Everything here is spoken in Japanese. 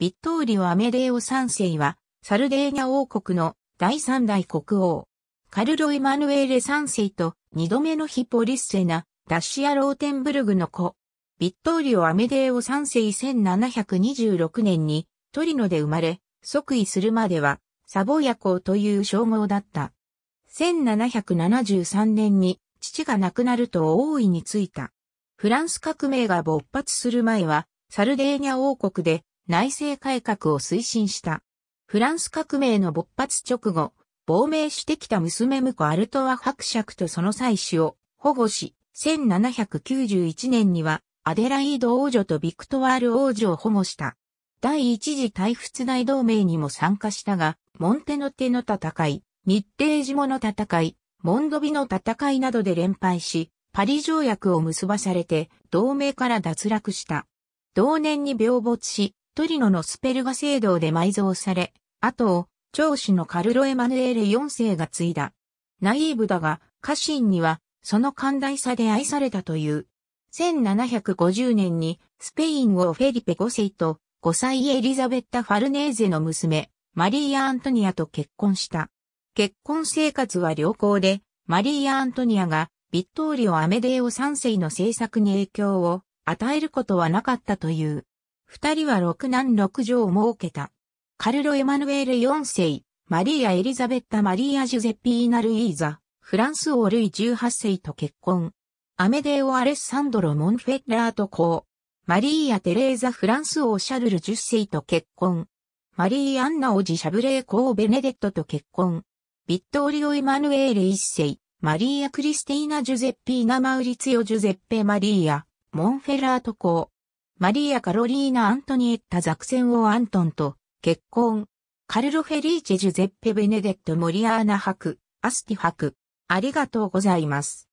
ビットーリオ・アメデオ三世は、サルデーニャ王国の第三代国王、カルロ・エマヌエーレ三世と二度目のヒポリッセナ、ダッシア・ローテンブルグの子、ビットーリオ・アメデオ三世1726年にトリノで生まれ、即位するまでは、サボヤ公という称号だった。1773年に父が亡くなると王位についた。フランス革命が勃発する前は、サルデーニャ王国で内政改革を推進した。フランス革命の勃発直後、亡命してきた娘婿アルトワ伯爵とその妻子を保護し、1791年にはアデライード王女とビクトワール王女を保護した。第一次大仏大同盟にも参加したが、モンテノテの戦い、日程島の戦い、モンドビの戦いなどで連敗し、パリ条約を結ばされて同盟から脱落した。同年に病没し、トリノのスペルガ聖堂で埋蔵され、後を、長子のカルロ・エマヌエレ4世が継いだ。ナイーブだが、家臣には、その寛大さで愛されたという。1750年に、スペイン王フェリペ5世と、5歳エリザベッタ・ファルネーゼの娘、マリーア・アントニアと結婚した。結婚生活は良好で、マリーア・アントニアが、ビットーリオ・アメデーオ3世の制作に影響を与えることはなかったという。二人は六男六女を設けた。カルロ・エマヌエール四世、マリーア・エリザベッタ・マリーア・ジュゼッピーナ・ルイーザ、フランス王ルイ18世と結婚。アメデオ・アレッサンドロ・モンフェッラーと公。マリーア・テレーザ・フランス王シャルル10世と結婚。マリー・アンナ王子シャブレー公ベネデットと結婚。ビットオリオ・エマヌエール1世、マリーア・クリスティーナ・ジュゼッピーナ・マウリツィオ・ジュゼッペ・マリーア、モンフェラート公。マリーア・カロリーナ・アントニエッタ・ザクセンオ・ー・アントンと結婚。カルロ・フェリーチェ・ジュゼッペ・ベネデット・モリアーナ博、アスティ博。ありがとうございます。